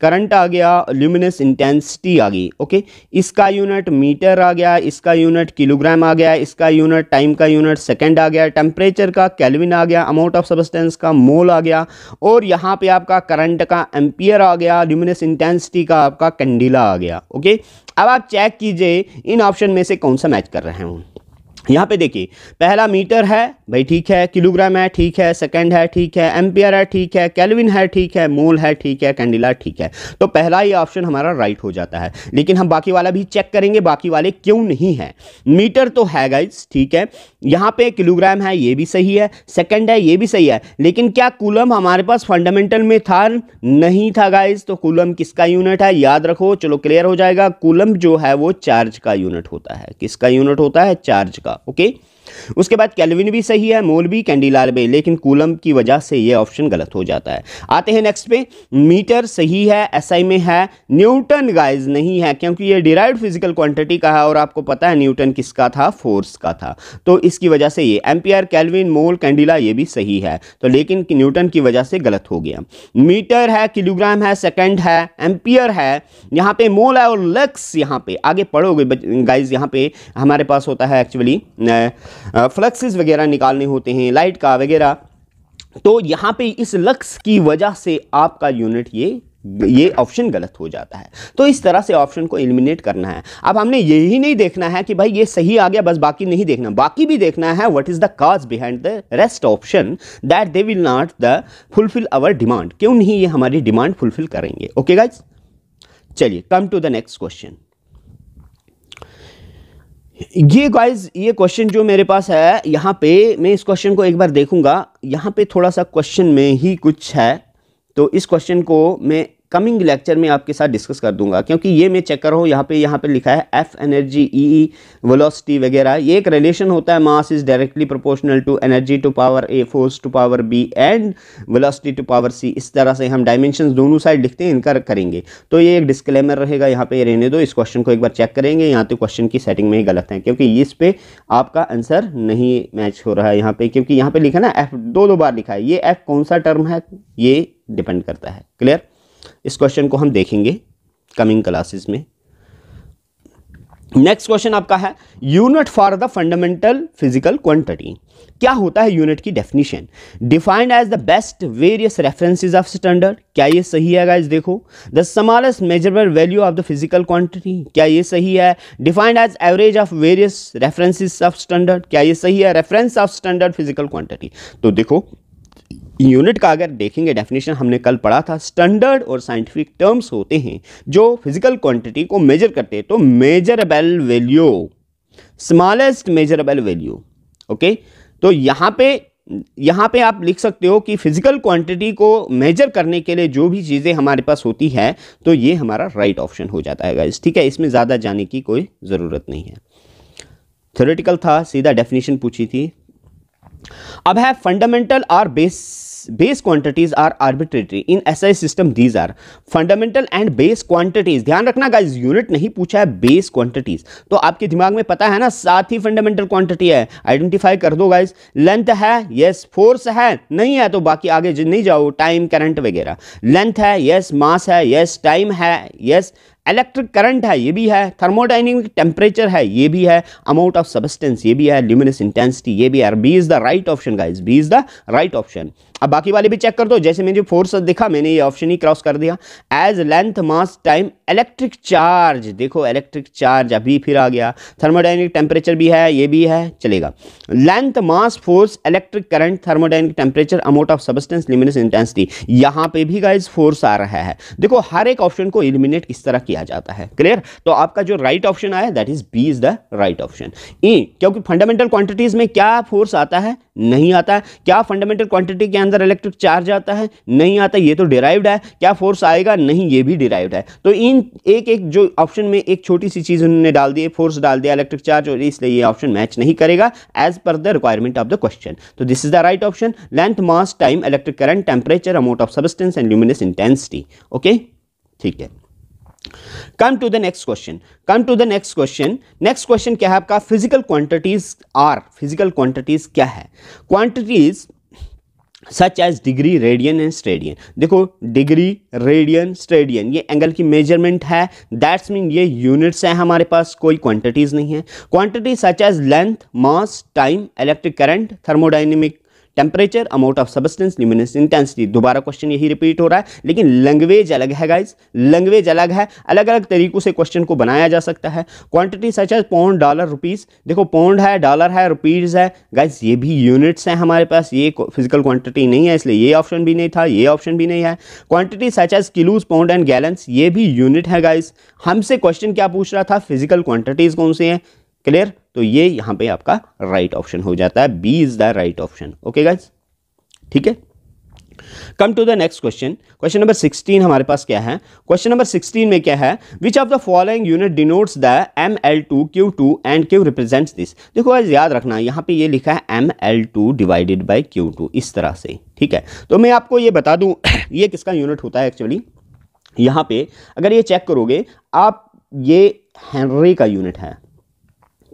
करंट आ गया ल्यूमिनस इंटेंसिटी आ गई ओके इसका यूनिट मीटर आ गया इसका यूनिट किलोग्राम आ गया इसका यूनिट टाइम का यूनिट सेकंड आ गया टेम्परेचर का कैलविन आ गया अमाउंट ऑफ सबस्टेंस का मोल आ गया और यहाँ पे आपका करंट का एम्पियर आ गया ल्यूमिनस इंटेंसिटी का आपका कैंडीला आ गया ओके अब आप चेक कीजिए इन ऑप्शन में से कौन सा मैच कर रहे हैं यहाँ पे देखिए पहला मीटर है भाई ठीक है किलोग्राम है ठीक है सेकंड है ठीक है एम्पियर है ठीक है कैलविन है ठीक है मोल है ठीक है कैंडिला ठीक है तो पहला ही ऑप्शन हमारा राइट हो जाता है लेकिन हम बाकी वाला भी चेक करेंगे बाकी वाले क्यों नहीं है मीटर तो है गाइज ठीक है यहाँ पे किलोग्राम है ये भी सही है सेकेंड है ये भी सही है लेकिन क्या कूलम हमारे पास फंडामेंटल में था नहीं था गाइज तो कूलम किसका यूनिट है याद रखो चलो क्लियर हो जाएगा कूलम जो है वो चार्ज का यूनिट होता है किसका यूनिट होता है चार्ज का okay उसके बाद कैलविन भी सही है मोल भी कैंडीलाल भी लेकिन कूलम की वजह से ये ऑप्शन गलत हो जाता है आते हैं नेक्स्ट पे मीटर सही है एसआई में है न्यूटन गाइज नहीं है क्योंकि ये डिराइव फिजिकल क्वांटिटी का है और आपको पता है न्यूटन किसका था फोर्स का था तो इसकी वजह से ये एम्पियर कैलविन मोल कैंडिला ये भी सही है तो लेकिन न्यूटन की वजह से गलत हो गया मीटर है किलोग्राम है सेकंड है एम्पियर है यहाँ पे मोल है और लक्स यहाँ पे आगे पढ़ोगे गाइज यहाँ पे हमारे पास होता है एक्चुअली फ्लक्सेस वगैरह निकालने होते हैं लाइट का वगैरह तो यहाँ पे इस लक्स की वजह से आपका यूनिट ये ये ऑप्शन गलत हो जाता है तो इस तरह से ऑप्शन को एलिमिनेट करना है अब हमने यही नहीं देखना है कि भाई ये सही आ गया बस बाकी नहीं देखना बाकी भी देखना है what is the cause behind the rest option that they will not the fulfil our demand क्यों नहीं ये हमारी डिमांड फुलफिल करेंगे ओके गाइज चलिए come to the next question ये गाइज ये क्वेश्चन जो मेरे पास है यहाँ पे मैं इस क्वेश्चन को एक बार देखूंगा यहाँ पे थोड़ा सा क्वेश्चन में ही कुछ है तो इस क्वेश्चन को मैं कमिंग लेक्चर में आपके साथ डिस्कस कर दूंगा क्योंकि ये मैं चेक कर रहा हूँ यहाँ पे यहाँ पे लिखा है F energy E E velocity वगैरह ये एक रिलेशन होता है mass is directly proportional to energy to power A force to power B and velocity to power C इस तरह से हम डायमेंशन दोनों साइड लिखते हैं इनका करेंगे तो ये एक डिस्कलेमर रहेगा यहाँ पे रहने दो इस क्वेश्चन को एक बार चेक करेंगे यहाँ तो क्वेश्चन की सेटिंग में ही गलत है क्योंकि इस पर आपका आंसर नहीं मैच हो रहा है यहाँ पे क्योंकि यहाँ पे लिखा ना एफ दो दो बार लिखा है ये एफ कौन सा टर्म है ये डिपेंड करता है क्लियर इस क्वेश्चन को हम देखेंगे कमिंग क्लासेस में नेक्स्ट क्वेश्चन आपका है unit for the fundamental physical quantity क्या होता है यूनिट की definition defined as the best various references of standard क्या ये सही है गाइस देखो the smallest measurable value of the physical quantity क्या ये सही है defined as average of various references of standard क्या ये सही है reference of standard physical quantity तो देखो यूनिट का अगर देखेंगे डेफिनेशन हमने कल पढ़ा था स्टैंडर्ड और साइंटिफिक टर्म्स होते हैं जो फिजिकल क्वांटिटी को मेजर करते हैं तो measurable value smallest measurable value okay तो यहाँ पे यहाँ पे आप लिख सकते हो कि फिजिकल क्वांटिटी को मेजर करने के लिए जो भी चीज़ें हमारे पास होती है तो ये हमारा राइट right ऑप्शन हो जाता है ठीक है इसमें ज़्यादा जाने की कोई ज़रूरत नहीं है थ्योरेटिकल था सीधा डेफिनेशन पूछी थी अब है fundamental are base base quantities are arbitrary in SI system these are fundamental and base quantities ध्यान रखना गाइस यूनिट नहीं पूछा है बेस क्वांटिटीज तो आपके दिमाग में पता है ना साथ ही फंडामेंटल क्वांटिटी है आइडेंटिफाई कर दो गाइस लेंथ है यस फोर्स है नहीं है तो बाकी आगे नहीं जाओ टाइम करंट वगैरह लेंथ है यस मास है यस टाइम है यस इलेक्ट्रिक करंट है ये भी है थर्मोडाइनिक टेम्परेचर है ये भी है अमाउंट ऑफ सबस्टेंस ये भी है ल्यूमिनस इंटेंसिटी ये भी है B is the right option guys B is the right option अब बाकी वाले भी चेक कर दो जैसे मुझे फोर्स दिखा मैंने ये ऑप्शन ही क्रॉस कर दिया as length mass time electric charge देखो इलेक्ट्रिक चार्ज अभी फिर आ गया थर्मोडाइनिक टेम्परेचर भी है ये भी है चलेगा length mass force electric current thermodynamic temperature amount of substance luminous intensity यहाँ पे भी गाइज फोर्स आ रहा है देखो हर एक ऑप्शन को इलिमिनेट इस तरह किया जाता है क्लियर तो आपका जो राइट ऑप्शन आया that is B is the right option E क्योंकि फंडामेंटल क्वांटिटीज में क्या फोर्स आता है नहीं आता है क्या फंडामेंटल क्वांटिटी के अंदर अंदर इलेक्ट्रिक चार्ज आता है नहीं आता ये तो डिराइव्ड है क्या फोर्स आएगा नहीं ये भी डिराइव्ड है तो इन एक एक जो ऑप्शन में एक छोटी सी चीज़ उन्होंने डाल दी फोर्स डाल दिया इलेक्ट्रिक चार्ज और इसलिए ये ऑप्शन मैच नहीं करेगा as per the requirement of the question तो this is the right option length mass time electric current temperature amount of substance and luminous intensity okay ठीक है come to the next question come to the next question next question क्या है आपका physical quantities are physical quantities क्या है quantities such as degree radian and steradian देखो degree radian स्टेडियन ये angle की मेजरमेंट है दैट्स मीन ये यूनिट्स हैं हमारे पास कोई क्वांटिटीज़ नहीं है quantity such as length mass time electric current thermodynamic temperature amount of substance luminous intensity दोबारा क्वेश्चन यही रिपीट हो रहा है लेकिन लैंग्वेज अलग है गाइज लैंग्वेज अलग है अलग अलग तरीकों से क्वेश्चन को बनाया जा सकता है quantity such as pound dollar rupees देखो पौंड है डॉलर है रुपीज़ है गाइज ये भी यूनिट्स हैं हमारे पास ये फिजिकल क्वांटिटी नहीं है इसलिए ये ऑप्शन भी नहीं था ये ऑप्शन भी नहीं है quantity such as kilos pound and gallons ये भी यूनिट है गाइज हमसे क्वेश्चन क्या पूछ रहा था फिजिकल क्वांटिटीज़ कौन सी हैं क्लियर तो ये यहां पे आपका राइट ऑप्शन हो जाता है B is the right option okay guys ठीक है come to the next question question number 16 हमारे पास क्या है क्वेश्चन नंबर 16 में क्या है which of the following unit denotes the M L two Q two and Q represent this देखो आज याद रखना यहां पे ये लिखा है M L two divided by Q two इस तरह से ठीक है तो मैं आपको ये बता दूं ये किसका यूनिट होता है एक्चुअली यहां पे अगर ये चेक करोगे आप ये हेनरी का यूनिट है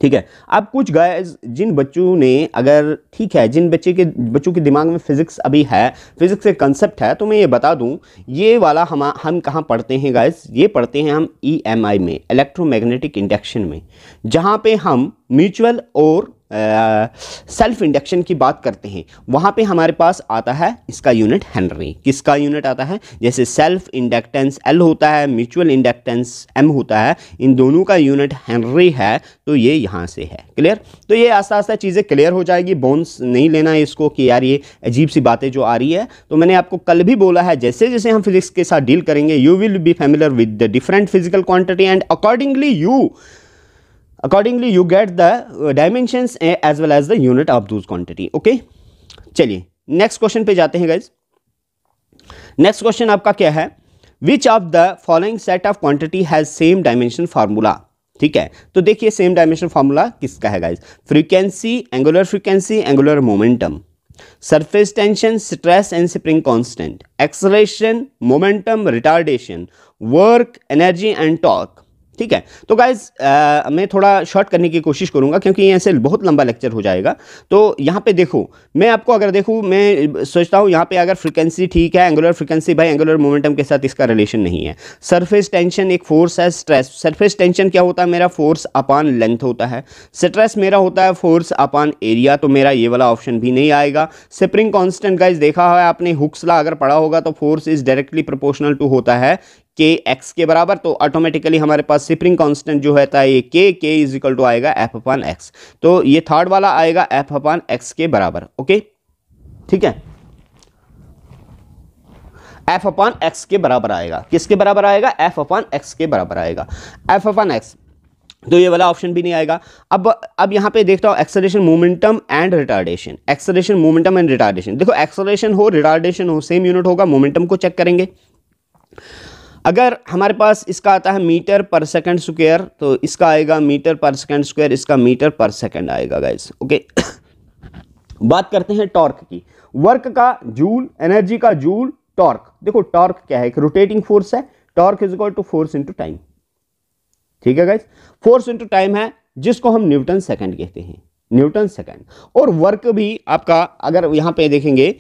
ठीक है अब कुछ गाइस जिन बच्चों ने अगर ठीक है जिन बच्चे के बच्चों के दिमाग में फिज़िक्स अभी है फिज़िक्स एक कंसेप्ट है तो मैं ये बता दूं ये वाला हम हम कहाँ पढ़ते हैं गाइस ये पढ़ते हैं हम ई e में इलेक्ट्रोमैग्नेटिक इंडक्शन में जहाँ पे हम म्यूचुअल और सेल्फ इंडक्शन की बात करते हैं वहाँ पे हमारे पास आता है इसका यूनिट हेनरी किसका यूनिट आता है जैसे सेल्फ इंडक्टेंस एल होता है म्यूचुअल इंडक्टेंस एम होता है इन दोनों का यूनिट हेनरी है तो ये यहाँ से है क्लियर तो ये आस्ता आस्ता चीज़ें क्लियर हो जाएगी बोन्स नहीं लेना है इसको कि यार ये अजीब सी बातें जो आ रही है तो मैंने आपको कल भी बोला है जैसे जैसे हम फिजिक्स के साथ डील करेंगे you will be familiar with the different physical quantity and accordingly you accordingly you get the dimensions as well as the unit of those quantity okay चलिए नेक्स्ट क्वेश्चन पे जाते हैं गाइज नेक्स्ट क्वेश्चन आपका क्या है which of the following set of quantity has same dimension formula ठीक है तो देखिए सेम डायमेंशन फार्मूला किसका है guys frequency angular frequency angular momentum surface tension stress and spring constant acceleration momentum retardation work energy and torque ठीक है तो guys मैं थोड़ा शॉर्ट करने की कोशिश करूंगा क्योंकि यहाँ से बहुत लंबा लेक्चर हो जाएगा तो यहाँ पे देखो मैं आपको अगर देखूँ मैं सोचता हूँ यहाँ पे अगर फ्रिक्वेंसी ठीक है एंगुलर फ्रिक्वेंसी भाई एंगुलर मोमेंटम के साथ इसका रिलेशन नहीं है सरफेस टेंशन एक फोर्स है स्ट्रेस सरफेस टेंशन क्या होता है मेरा फोर्स अपान लेंथ होता है स्ट्रेस मेरा होता है फोर्स अपान एरिया तो मेरा ये वाला ऑप्शन भी नहीं आएगा स्प्रिंग कॉन्स्टेंट गाइज देखा है आपने हुक्सला अगर पढ़ा होगा तो force is directly proportional to होता है के एक्स के बराबर तो ऑटोमेटिकली हमारे पास स्प्रिंग कांस्टेंट जो रहता है ये K K is equal to आएगा एफ अपान एक्स तो ये थर्ड वाला आएगा एफ अपान एक्स के बराबर ओके ठीक है एफ अपान एक्स के बराबर आएगा किसके बराबर आएगा एफ अपान एक्स के बराबर आएगा एफ अपान एक्स तो ये वाला ऑप्शन भी नहीं आएगा अब अब यहाँ पे देखता हूँ acceleration momentum and retardation acceleration momentum and retardation देखो एक्सलेशन हो रिटार्डेशन हो सेम यूनिट होगा मोमेंटम को चेक करेंगे अगर हमारे पास इसका आता है मीटर पर सेकंड स्क्वायर तो इसका आएगा मीटर पर सेकंड स्क्वायर इसका मीटर पर सेकंड आएगा गाइस ओके बात करते हैं टॉर्क की वर्क का जूल एनर्जी का जूल टॉर्क देखो टॉर्क क्या है एक रोटेटिंग फोर्स है torque is equal to force into time ठीक है गाइज फोर्स इंटू टाइम है जिसको हम न्यूटन सेकंड कहते हैं न्यूटन सेकंड और वर्क भी आपका अगर यहां पर देखेंगे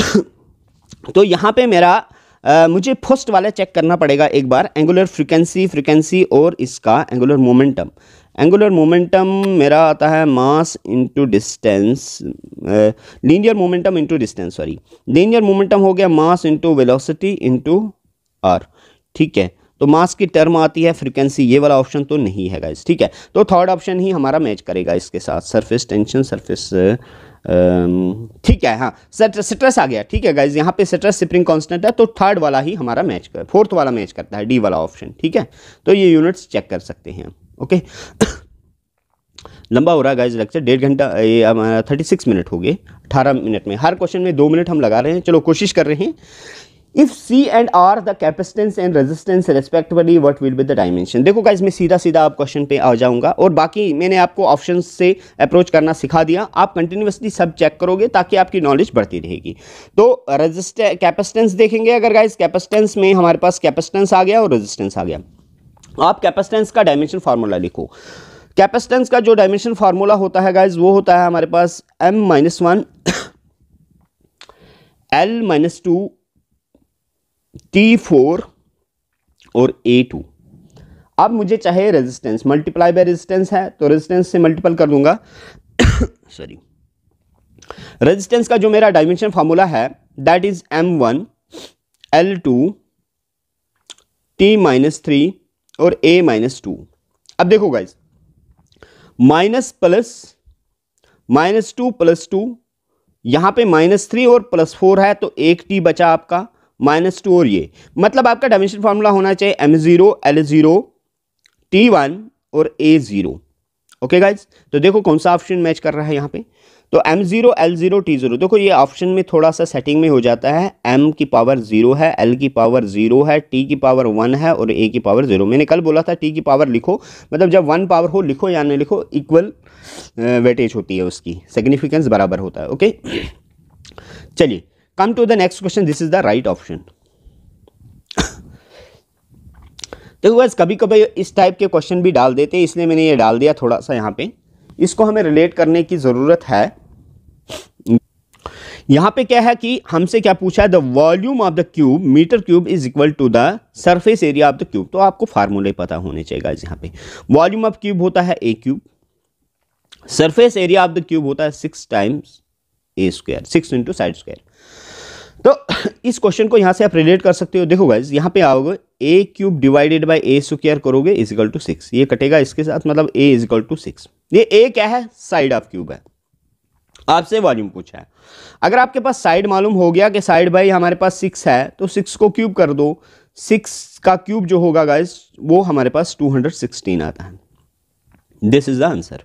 तो यहां पर मेरा मुझे फर्स्ट वाला चेक करना पड़ेगा एक बार एंगुलर फ्रिक्वेंसी फ्रिक्वेंसी और इसका एंगुलर मोमेंटम एंगुलर मोमेंटम मेरा आता है mass into distance linear momentum into distance sorry linear momentum हो गया mass into velocity into R ठीक है तो मास की टर्म आती है फ्रिक्वेंसी ये वाला ऑप्शन तो नहीं है गाइस ठीक है तो थर्ड ऑप्शन ही हमारा मैच करेगा इसके साथ सरफेस टेंशन सरफेस ठीक है हाँ स्ट्रेस आ गया ठीक है गाइज यहाँ पे स्ट्रेस स्प्रिंग कांस्टेंट है तो थर्ड वाला ही हमारा मैच कर फोर्थ वाला मैच करता है डी वाला ऑप्शन ठीक है तो ये यूनिट्स चेक कर सकते हैं ओके लंबा हो रहा है गाइज लेक्चर डेढ़ घंटा ये हमारा थर्टी सिक्स मिनट हो गए अठारह मिनट में हर क्वेश्चन में दो मिनट हम लगा रहे हैं चलो कोशिश कर रहे हैं if C and R the capacitance and resistance respectively what will be the dimension देखो गाइज मैं सीधा सीधा आप क्वेश्चन पे आ जाऊंगा और बाकी मैंने आपको ऑप्शन से अप्रोच करना सिखा दिया आप कंटिन्यूसली सब चेक करोगे ताकि आपकी नॉलेज बढ़ती रहेगी तो रजिस्ट कैपेसिटेंस देखेंगे अगर गाइज कैपेसिटेंस में हमारे पास कैपेसिटेंस आ गया और रजिस्टेंस आ गया आप कैपेसिटेंस का डायमेंशन फार्मूला लिखो कैपेसिटेंस का जो डायमेंशन फार्मूला होता है गाइज वो होता है हमारे पास M minus one L minus two T four और ए टू अब मुझे चाहे रेजिस्टेंस मल्टीप्लाई बाय रेजिस्टेंस है तो रेजिस्टेंस से मल्टीपल कर दूंगा सॉरी रेजिस्टेंस का जो मेरा डायमेंशन फार्मूला है that is M one L two T minus three और ए माइनस टू अब देखो guys minus plus minus two plus two यहां पे माइनस थ्री और प्लस फोर है तो एक टी बचा आपका माइनस टू और ये मतलब आपका डायमेंशन फार्मूला होना चाहिए M zero L zero T one और ए ज़ीरो ओके गाइज तो देखो कौन सा ऑप्शन मैच कर रहा है यहाँ पे तो M zero L zero T zero देखो ये ऑप्शन में थोड़ा सा सेटिंग में हो जाता है एम की पावर ज़ीरो है एल की पावर ज़ीरो है टी की पावर वन है और ए की पावर ज़ीरो मैंने कल बोला था टी की पावर लिखो मतलब जब वन पावर हो लिखो या नहीं लिखो इक्वल वेटेज uh, होती है उसकी सिग्निफिकेंस बराबर होता है ओके चलिए come to the next question this is the right option देखो बस कभी कभी इस टाइप के क्वेश्चन भी डाल देते हैं इसलिए मैंने ये डाल दिया थोड़ा सा यहाँ पे इसको हमें रिलेट करने की ज़रूरत है यहाँ पे क्या है कि हमसे क्या पूछा है the volume of the cube metre cube is equal to the surface area of the cube तो आपको फार्मूले पता होने चाहिए यहाँ पे वॉल्यूम ऑफ क्यूब होता है A cube surface area of the cube होता है six times A square six into side square तो इस क्वेश्चन को यहाँ से आप रिलेट कर सकते हो देखो गाइज यहाँ पे आओगे A cube divided by A square करोगे इजिकल टू सिक्स ये कटेगा इसके साथ मतलब ए इजिकल टू सिक्स ये ए क्या है साइड ऑफ क्यूब है आपसे वॉल्यूम पूछा है अगर आपके पास साइड मालूम हो गया कि साइड बाई हमारे पास सिक्स है तो सिक्स को क्यूब कर दो सिक्स का क्यूब जो होगा गाइज वो हमारे पास टू हंड्रेड सिक्सटीन आता है दिस इज द आंसर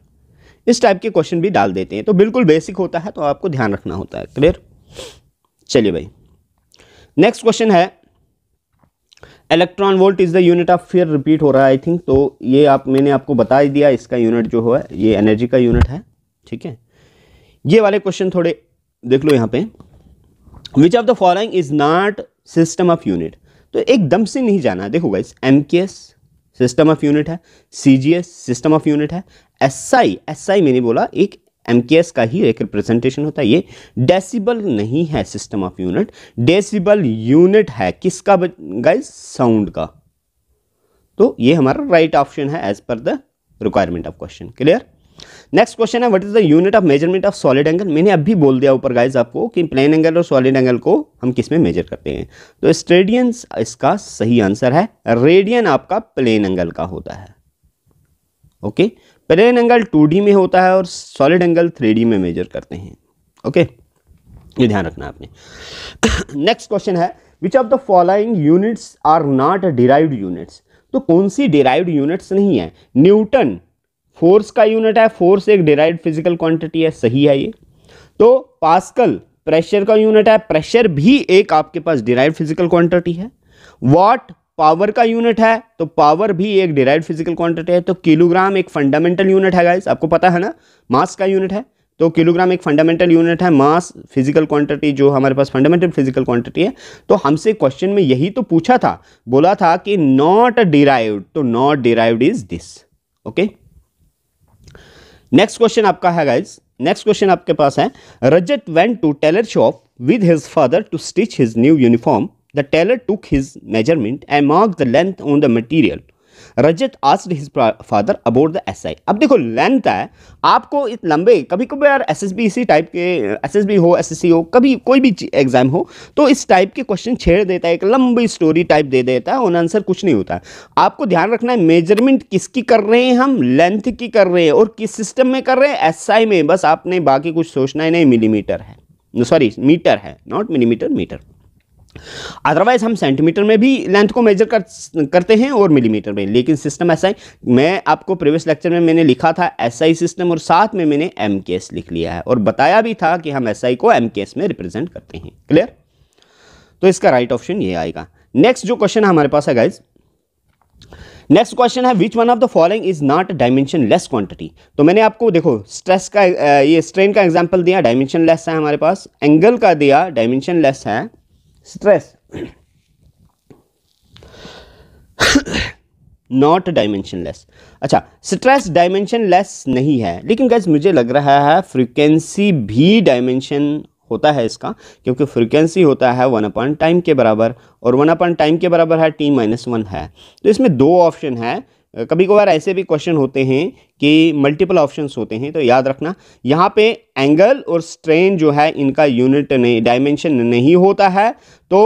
इस टाइप के क्वेश्चन भी डाल देते हैं तो बिल्कुल बेसिक होता है तो आपको ध्यान रखना होता है क्लियर चलिए भाई नेक्स्ट क्वेश्चन है electron volt is the unit of fair repeat हो रहा है आई थिंक तो ये आप मैंने आपको बता ही दिया इसका यूनिट जो है ये एनर्जी का यूनिट है ठीक है ये वाले क्वेश्चन थोड़े देख लो यहाँ पे which of the following is not system of unit तो एकदम से नहीं जाना देखो guys M K S system of unit है C G S system of unit है एस आई एस आई मैंने बोला एक एम का ही एक रिप्रेजेंटेशन होता है ये डेसिबल नहीं है system of unit decibel unit है किसका गाइस साउंड का तो ये हमारा राइट ऑप्शन है as per the requirement of question clear next question है what is the unit of measurement of solid angle मैंने अभी बोल दिया ऊपर गाइज आपको कि प्लेन एंगल और सॉलिड एंगल को हम किस में मेजर करते हैं तो स्टेडियंस इसका सही आंसर है रेडियन आपका प्लेन एंगल का होता है okay okay? Plane angle two में होता है और सॉलिड एंगल थ्री में मेजर करते हैं ओके ये ध्यान रखना आपने नेक्स्ट क्वेश्चन है which of the following units are not derived units तो कौन सी डिराइव्ड यूनिट्स नहीं है न्यूटन फोर्स का यूनिट है फोर्स एक डिराइव्ड फिजिकल क्वांटिटी है सही है ये तो पास्कल प्रेशर का यूनिट है प्रेशर भी एक आपके पास डिराइव फिजिकल क्वांटिटी है वाट पावर का यूनिट है तो पावर भी एक डिराइव फिजिकल क्वांटिटी है तो किलोग्राम एक फंडामेंटल यूनिट है गाइस आपको पता है ना मास का यूनिट है तो किलोग्राम एक फंडामेंटल यूनिट है मास फिजिकल क्वांटिटी जो हमारे पास फंडामेंटल फिजिकल क्वांटिटी है तो हमसे क्वेश्चन में यही तो पूछा था बोला था कि नॉट डिराइव्ड तो not derived is this okay next question आपका है गाइज नेक्स्ट क्वेश्चन आपके पास है Rajat went to tailor shop with his father to stitch his new uniform The tailor took his measurement and marked the length on the material. Rajat asked his father about the S I अब देखो length है आपको इस लंबे कभी कभी यार S S B इसी टाइप के एस एस बी हो एस एस सी हो कभी कोई भी एग्जाम हो तो इस टाइप के क्वेश्चन छेड़ देता है एक लंबी स्टोरी टाइप दे देता है उन आंसर कुछ नहीं होता है आपको ध्यान रखना है मेजरमेंट किसकी कर रहे हैं हम लेंथ की कर रहे हैं और किस सिस्टम में कर रहे हैं एस आई में बस आपने बाकी कुछ सोचना ही नहीं मिलीमीटर है सॉरी मीटर है नॉट मिलीमीटर मीटर अदरवाइज हम सेंटीमीटर में भी लेंथ को मेजर कर करते हैं और मिलीमीटर में लेकिन सिस्टम एसआई मैं आपको प्रीवियस लेक्चर में मैंने लिखा था एस SI सिस्टम और साथ में मैंने एम लिख लिया है और बताया भी था कि हम एस SI को एम में रिप्रेजेंट करते हैं क्लियर तो इसका राइट ऑप्शन ये आएगा नेक्स्ट जो क्वेश्चन हमारे पास है गाइज नेक्स्ट क्वेश्चन है which one of the following is not dimensionless quantity तो मैंने आपको देखो स्ट्रेस का ये स्ट्रेन का एग्जाम्पल दिया डायमेंशन लेस है हमारे पास एंगल का दिया डायमेंशन लेस है स्ट्रेस नॉट डायमेंशन लेस अच्छा स्ट्रेस डायमेंशन लेस नहीं है लेकिन गैस मुझे लग रहा है फ्रीक्वेंसी भी डायमेंशन होता है इसका क्योंकि फ्रीक्वेंसी होता है वन अपॉइंट टाइम के बराबर और वन अपॉइंट टाइम के बराबर है टी माइनस वन है तो इसमें दो ऑप्शन है कभी कभार ऐसे भी क्वेश्चन होते हैं कि मल्टीपल ऑप्शंस होते हैं तो याद रखना यहाँ पे एंगल और स्ट्रेन जो है इनका यूनिट नहीं डायमेंशन नहीं होता है तो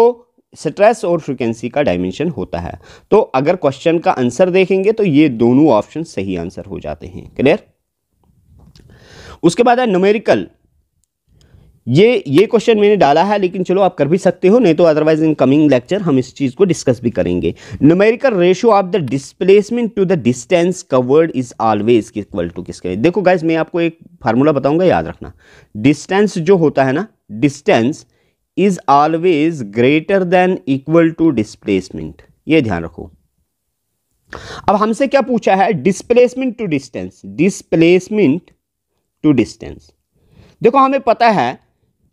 स्ट्रेस और फ्रिक्वेंसी का डायमेंशन होता है तो अगर क्वेश्चन का आंसर देखेंगे तो ये दोनों ऑप्शन सही आंसर हो जाते हैं क्लियर उसके बाद है न्यूमेरिकल ये ये क्वेश्चन मैंने डाला है लेकिन चलो आप कर भी सकते हो नहीं तो अदरवाइज इन कमिंग लेक्चर हम इस चीज़ को डिस्कस भी करेंगे numerical ratio of the displacement to the distance covered is always equal to किसके देखो गाइज मैं आपको एक फार्मूला बताऊंगा याद रखना डिस्टेंस जो होता है ना distance is always greater than equal to displacement ये ध्यान रखो अब हमसे क्या पूछा है displacement to distance displacement to distance देखो हमें पता है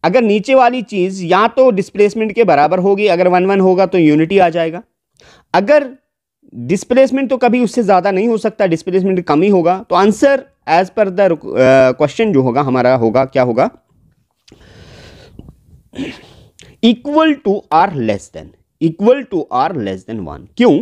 अगर नीचे वाली चीज़ या तो डिस्प्लेसमेंट के बराबर होगी अगर वन वन होगा तो यूनिटी आ जाएगा अगर डिस्प्लेसमेंट तो कभी उससे ज़्यादा नहीं हो सकता डिस्प्लेसमेंट कम ही होगा तो answer as per the question जो होगा हमारा होगा क्या होगा equal to or less than equal to or less than one क्यों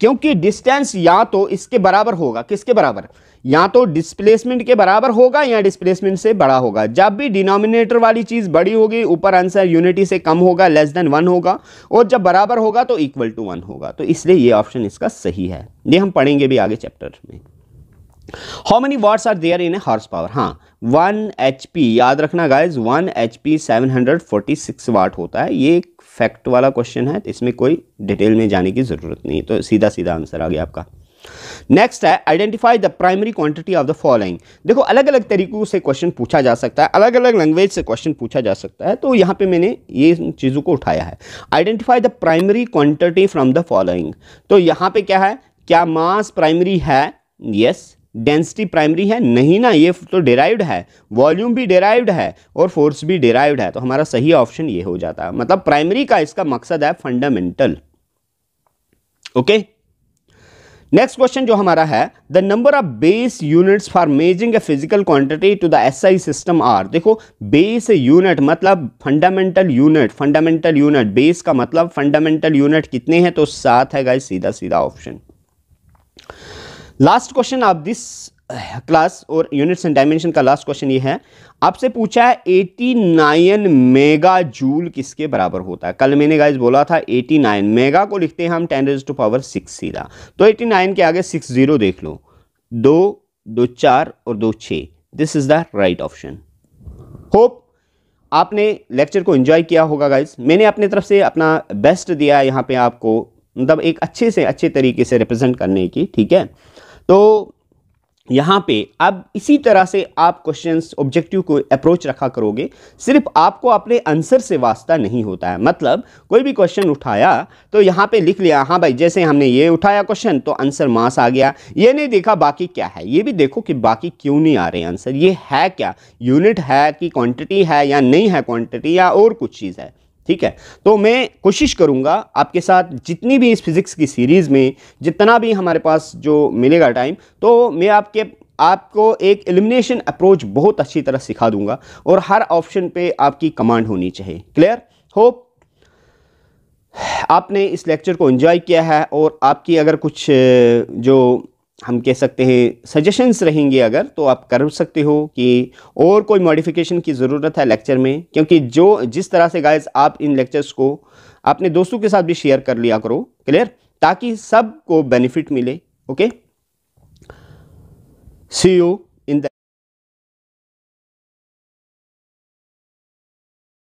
क्योंकि डिस्टेंस या तो इसके बराबर होगा किसके बराबर या तो डिस्प्लेसमेंट के बराबर होगा या डिस्प्लेसमेंट से बड़ा होगा जब भी डिनोमिनेटर वाली चीज़ बड़ी होगी ऊपर आंसर यूनिटी से कम होगा लेस देन वन होगा और जब बराबर होगा तो इक्वल टू वन होगा तो इसलिए ये ऑप्शन इसका सही है ये हम पढ़ेंगे भी आगे चैप्टर में how many watts are there in a horsepower हाँ वन एच पी याद रखना guys one H P seven hundred forty six watt होता है ये एक फैक्ट वाला क्वेश्चन है तो इसमें कोई डिटेल में जाने की ज़रूरत नहीं तो सीधा सीधा आंसर आ गया आपका नेक्स्ट है identify the primary quantity of the following देखो अलग अलग तरीकों से क्वेश्चन पूछा जा सकता है अलग अलग लैंग्वेज से क्वेश्चन पूछा जा सकता है तो यहाँ पे मैंने ये चीज़ों को उठाया है identify the primary quantity from the following तो यहाँ पे क्या है क्या मास प्राइमरी है यस yes. डेंसिटी प्राइमरी है नहीं ना ये तो डिराइव्ड है वॉल्यूम भी डिराइव्ड है और फोर्स भी डिराइव्ड है तो हमारा सही ऑप्शन ये हो जाता है मतलब प्राइमरी का इसका मकसद है fundamental okay okay? Next question जो हमारा है the number of base units for measuring a physical quantity to the SI system are देखो बेस यूनिट मतलब fundamental unit fundamental unit base का मतलब फंडामेंटल यूनिट कितने हैं तो सात है गाइस सीधा सीधा option last question of this class और यूनिट्स एंड डायमेंशन का लास्ट क्वेश्चन ये है आपसे पूछा है एटी नाइन मेगा जूल किसके बराबर होता है कल मैंने गाइज बोला था एटी नाइन मेगा को लिखते हैं हम ten raise to power six सीधा तो एटी नाइन के आगे सिक्स जीरो देख लो दो दो चार और दो छः this is the right option hope आपने लेक्चर को एंजॉय किया होगा गाइज मैंने अपने तरफ से अपना बेस्ट दिया यहाँ पे आपको मतलब एक अच्छे से अच्छे तरीके से रिप्रेजेंट करने की ठीक है तो यहाँ पे अब इसी तरह से आप क्वेश्चंस ऑब्जेक्टिव को अप्रोच रखा करोगे सिर्फ आपको अपने आंसर से वास्ता नहीं होता है मतलब कोई भी क्वेश्चन उठाया तो यहाँ पे लिख लिया हाँ भाई जैसे हमने ये उठाया क्वेश्चन तो आंसर मास आ गया ये नहीं देखा बाकी क्या है ये भी देखो कि बाकी क्यों नहीं आ रहे आंसर ये है क्या यूनिट है कि क्वान्टिटी है या नहीं है क्वान्टिटी या और कुछ चीज़ है ठीक है तो मैं कोशिश करूँगा आपके साथ जितनी भी इस फिज़िक्स की सीरीज़ में जितना भी हमारे पास जो मिलेगा टाइम तो मैं आपके आपको एक एलिमिनेशन अप्रोच बहुत अच्छी तरह सिखा दूंगा और हर ऑप्शन पे आपकी कमांड होनी चाहिए क्लियर होप आपने इस लेक्चर को एंजॉय किया है और आपकी अगर कुछ जो हम कह सकते हैं सजेशंस रहेंगे अगर तो आप कर सकते हो कि और कोई मॉडिफिकेशन की ज़रूरत है लेक्चर में क्योंकि जो जिस तरह से गाइस आप इन लेक्चर्स को अपने दोस्तों के साथ भी शेयर कर लिया करो क्लियर ताकि सबको बेनिफिट मिले okay see you in the